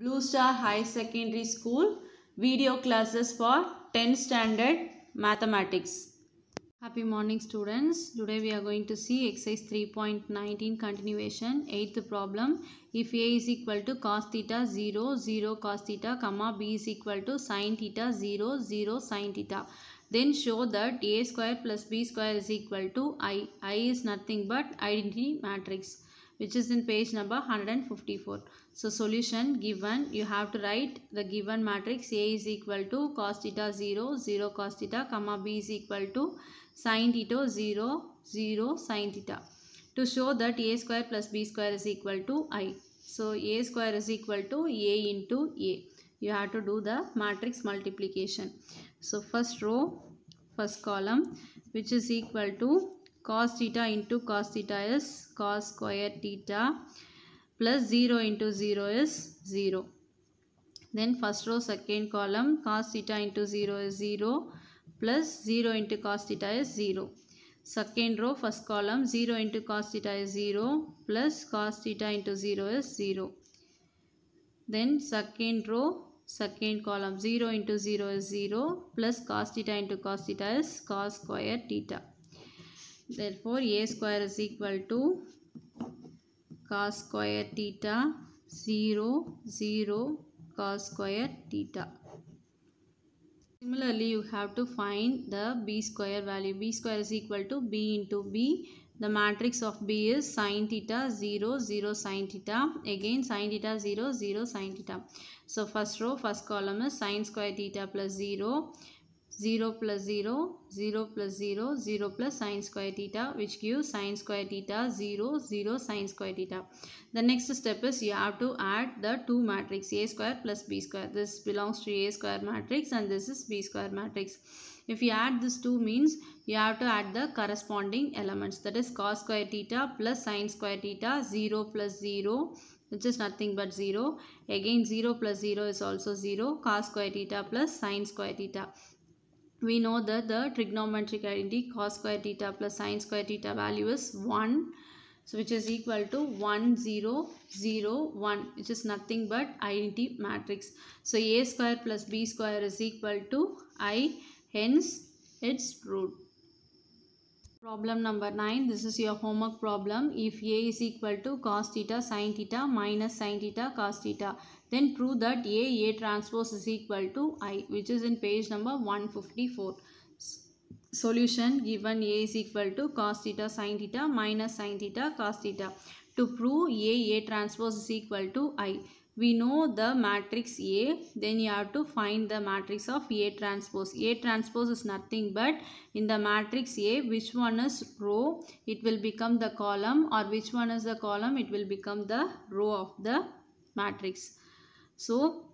Blue Star High Secondary School video classes for 10 standard mathematics. Happy morning students. Today we are going to see exercise 3.19 continuation 8th problem. If A is equal to cos theta 0 0 cos theta comma B is equal to sin theta 0 0 sin theta then show that A square plus B square is equal to I. I is nothing but identity matrix which is in page number 154. So solution given you have to write the given matrix A is equal to cos theta 0 0 cos theta comma B is equal to sin theta 0 0 sin theta to show that A square plus B square is equal to I. So A square is equal to A into A. You have to do the matrix multiplication. So first row first column which is equal to cos theta into cos theta is cos square theta plus 0 into 0 is 0. Then first row second column cos theta into 0 is 0 plus 0 into cos theta is 0. Second row first column 0 into cos theta is 0 plus cos theta into 0 is 0. Then second row second column 0 into 0 is 0 plus cos theta into cos theta is cos square theta. Therefore, a square is equal to cos square theta 0, 0 cos square theta. Similarly, you have to find the b square value. b square is equal to b into b. The matrix of b is sine theta 0, 0 sine theta. Again, sine theta 0, 0 sine theta. So, first row, first column is sine square theta plus 0. 0 plus 0, 0 plus 0, 0 plus sine square theta which gives sine square theta 0, 0 sine square theta. The next step is you have to add the two matrix A square plus B square. This belongs to A square matrix and this is B square matrix. If you add this two means you have to add the corresponding elements that is cos square theta plus sine square theta 0 plus 0 which is nothing but 0. Again 0 plus 0 is also 0 cos square theta plus sine square theta we know that the trigonometric identity cos square theta plus sine square theta value is 1 so which is equal to 1 0 0 1 which is nothing but identity matrix so a square plus b square is equal to i hence its root Problem number 9. This is your homework problem. If A is equal to cos theta sin theta minus sin theta cos theta, then prove that A, A transpose is equal to I, which is in page number 154. Solution given A is equal to cos theta sin theta minus sin theta cos theta. To prove A, A transpose is equal to I we know the matrix A then you have to find the matrix of A transpose. A transpose is nothing but in the matrix A which one is row it will become the column or which one is the column it will become the row of the matrix. So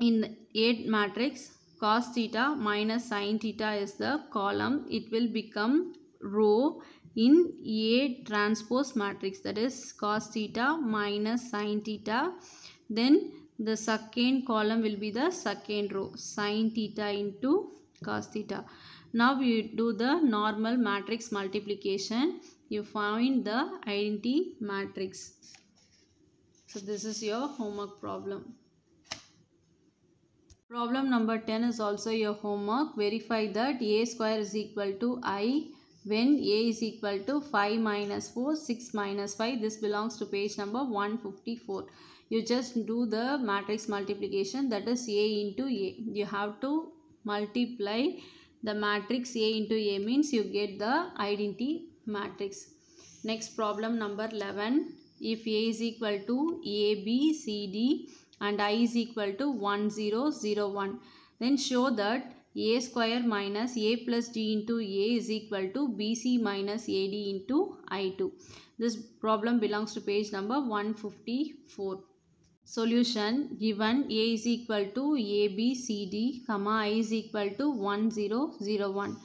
in A matrix cos theta minus sin theta is the column it will become row in A transpose matrix that is cos theta minus sin theta then the second column will be the second row sine theta into cos theta. Now we do the normal matrix multiplication. You find the identity matrix. So this is your homework problem. Problem number 10 is also your homework. Verify that a square is equal to i when a is equal to 5 minus 4 6 minus 5 this belongs to page number 154 you just do the matrix multiplication that is a into a you have to multiply the matrix a into a means you get the identity matrix next problem number 11 if a is equal to a b c d and i is equal to 1001 then show that a square minus a plus d into a is equal to bc minus ad into i2. This problem belongs to page number 154. Solution given a is equal to abcd comma i is equal to 1001.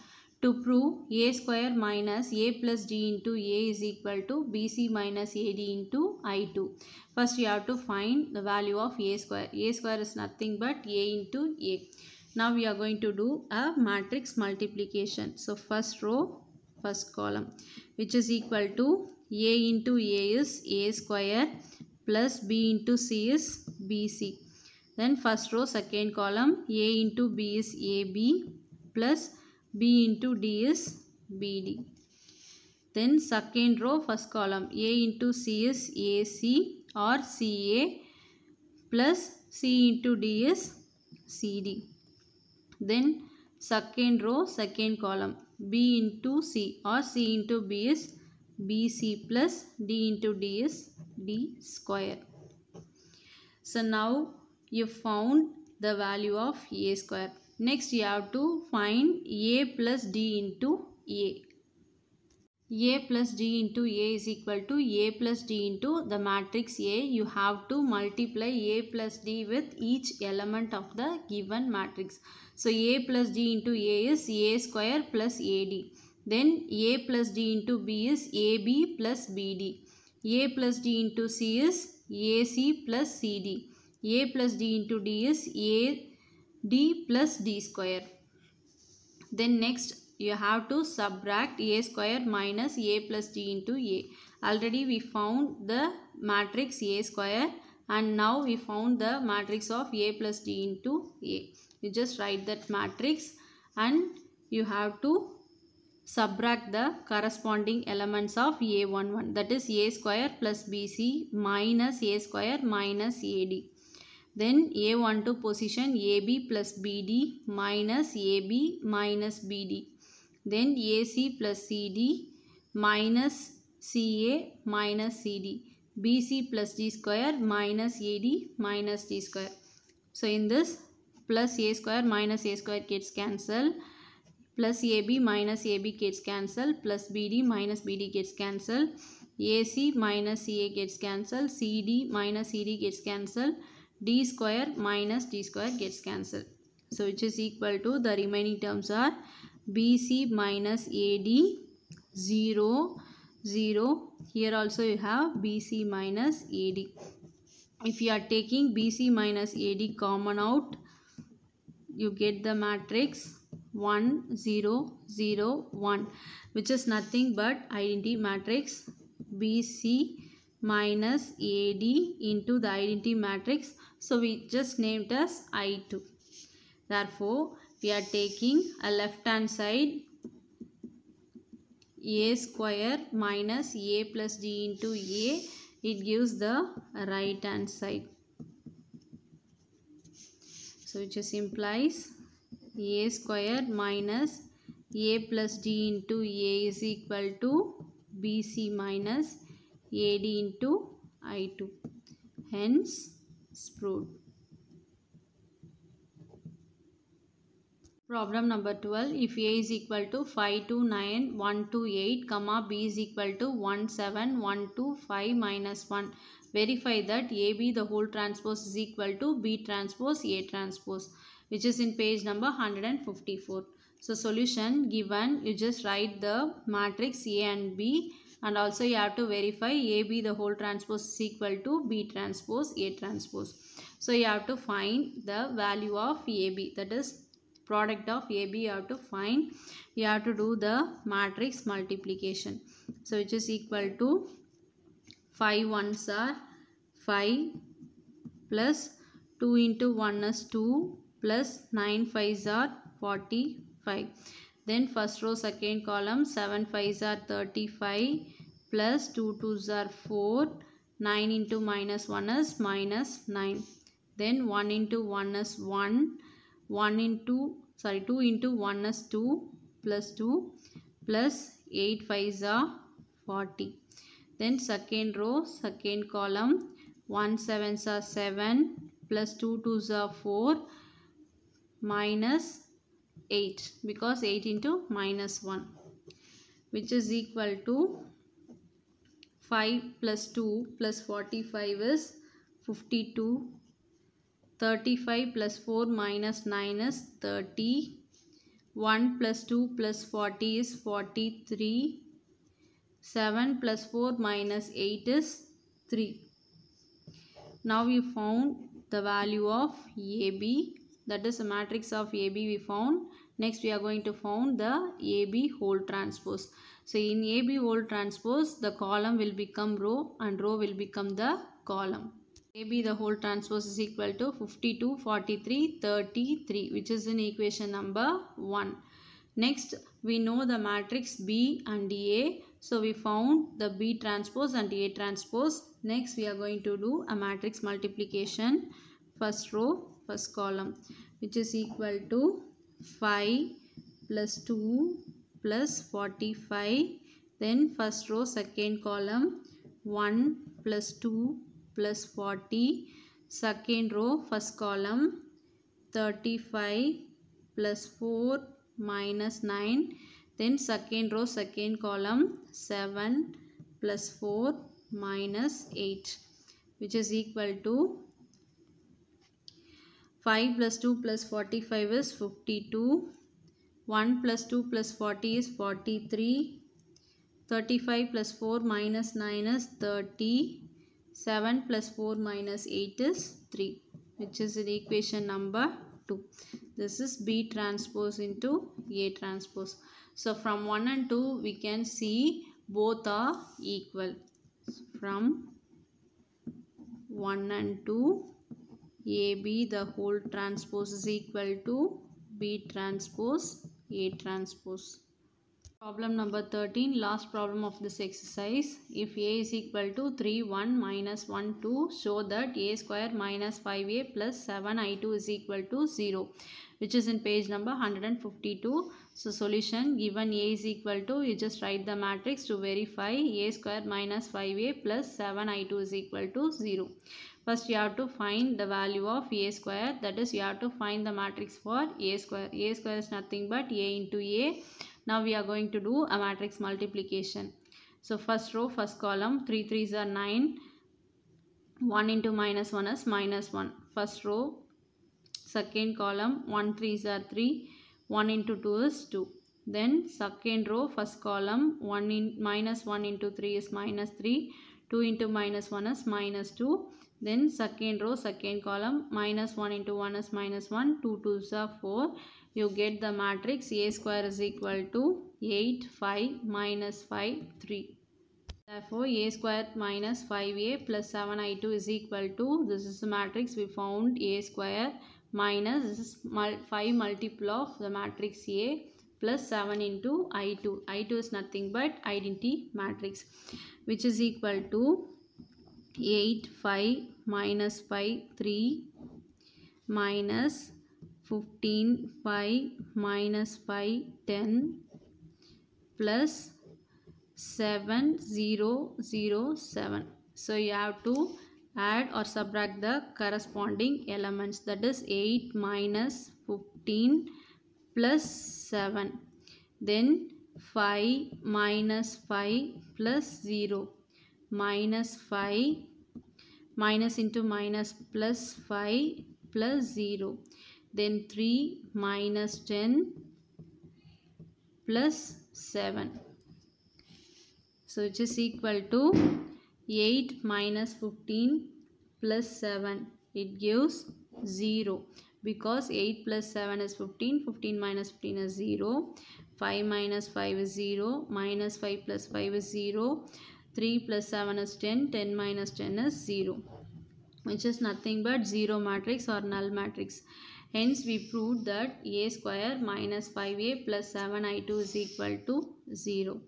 To prove a square minus a plus d into a is equal to bc minus ad into i2. First you have to find the value of a square. a square is nothing but a into a. Now we are going to do a matrix multiplication. So first row, first column which is equal to A into A is A square plus B into C is BC. Then first row, second column A into B is AB plus B into D is BD. Then second row, first column A into C is AC or CA plus C into D is CD. Then second row, second column. B into C or C into B is BC plus D into D is D square. So now you found the value of A square. Next you have to find A plus D into A a plus d into a is equal to a plus d into the matrix a you have to multiply a plus d with each element of the given matrix so a plus d into a is a square plus ad then a plus d into b is ab plus bd a plus d into c is ac plus cd a plus d into d is ad plus d square then next you have to subtract a square minus a plus g into a. Already we found the matrix a square and now we found the matrix of a plus d into a. You just write that matrix and you have to subtract the corresponding elements of a11 that is a square plus bc minus a square minus ad. Then a12 position ab plus bd minus ab minus bd then AC plus CD minus CA minus CD. BC plus D square minus AD minus D square. So in this plus A square minus A square gets cancelled. Plus AB minus AB gets cancelled. Plus BD minus BD gets cancelled. AC minus CA gets cancelled. CD minus CD gets cancelled. D square minus D square gets cancelled. So which is equal to the remaining terms are BC minus AD 0 0 here also you have BC minus AD if you are taking BC minus AD common out you get the matrix 1 0 0 1 which is nothing but identity matrix BC minus AD into the identity matrix so we just named as I2 therefore we are taking a left hand side a square minus a plus d into a it gives the right hand side so it just implies a square minus a plus d into a is equal to bc minus ad into i2 hence sprude Problem number 12. If A is equal to 529128, comma B is equal to 17125 minus 1. Verify that AB the whole transpose is equal to B transpose A transpose which is in page number 154. So solution given you just write the matrix A and B and also you have to verify AB the whole transpose is equal to B transpose A transpose. So you have to find the value of AB that is product of AB you have to find you have to do the matrix multiplication so which is equal to 5 ones are 5 plus 2 into 1 is 2 plus 9 fives are 45 then first row second column 7 fives are 35 plus 2 twos are 4 9 into minus 1 is minus 9 then 1 into 1 is 1 1 into sorry 2 into 1 is 2 plus 2 plus 8 5 is 40 then second row second column 1 7 is 7 plus 2 2 is 4 minus 8 because 8 into minus 1 which is equal to 5 plus 2 plus 45 is 52 35 plus 4 minus 9 is 30. 1 plus 2 plus 40 is 43. 7 plus 4 minus 8 is 3. Now we found the value of AB. That is the matrix of AB we found. Next we are going to found the AB whole transpose. So in AB whole transpose the column will become row and row will become the column. AB the whole transpose is equal to 52, 43, 33 which is in equation number 1. Next we know the matrix B and A. So we found the B transpose and A transpose. Next we are going to do a matrix multiplication first row first column which is equal to 5 plus 2 plus 45 then first row second column 1 plus 2 plus 40 second row first column 35 plus 4 minus 9 then second row second column 7 plus 4 minus 8 which is equal to 5 plus 2 plus 45 is 52 1 plus 2 plus 40 is 43 35 plus 4 minus 9 is 30 7 plus 4 minus 8 is 3 which is the equation number 2. This is B transpose into A transpose. So from 1 and 2 we can see both are equal. From 1 and 2 AB the whole transpose is equal to B transpose A transpose. Problem number 13, last problem of this exercise. If a is equal to 3, 1, minus 1, 2, show that a square minus 5a plus 7i2 is equal to 0, which is in page number 152. So, solution given a is equal to, you just write the matrix to verify a square minus 5a plus 7i2 is equal to 0. First, you have to find the value of a square, that is, you have to find the matrix for a square. a square is nothing but a into a now we are going to do a matrix multiplication. So first row, first column, 3 3s are 9, 1 into minus 1 is minus 1. First row, second column, 1 3s are 3, 1 into 2 is 2. Then second row, first column, 1 in minus 1 into 3 is minus 3, 2 into minus 1 is minus 2. Then second row, second column, minus 1 into 1 is minus 1, 2 2s are 4 you get the matrix A square is equal to 8, 5, minus 5, 3. Therefore, A square minus 5A plus 7I2 is equal to, this is the matrix we found A square minus, this is 5 multiple of the matrix A plus 7 into I2. I2 is nothing but identity matrix which is equal to 8, 5, minus 5, 3 minus 15 5 minus 5 10 plus 7 0 0 7 so you have to add or subtract the corresponding elements that is 8 minus 15 plus 7 then 5 minus 5 plus 0 minus 5 minus into minus plus 5 plus 0 then 3 minus 10 plus 7 so which is equal to 8 minus 15 plus 7 it gives 0 because 8 plus 7 is 15 15 minus 15 is 0 5 minus 5 is 0 minus 5 plus 5 is 0 3 plus 7 is 10 10 minus 10 is 0 which is nothing but 0 matrix or null matrix Hence, we proved that a square minus 5a plus 7i2 is equal to 0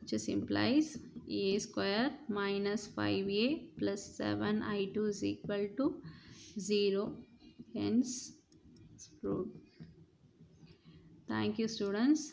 which is implies a square minus 5a plus 7i2 is equal to 0. Hence, it's proved. Thank you students.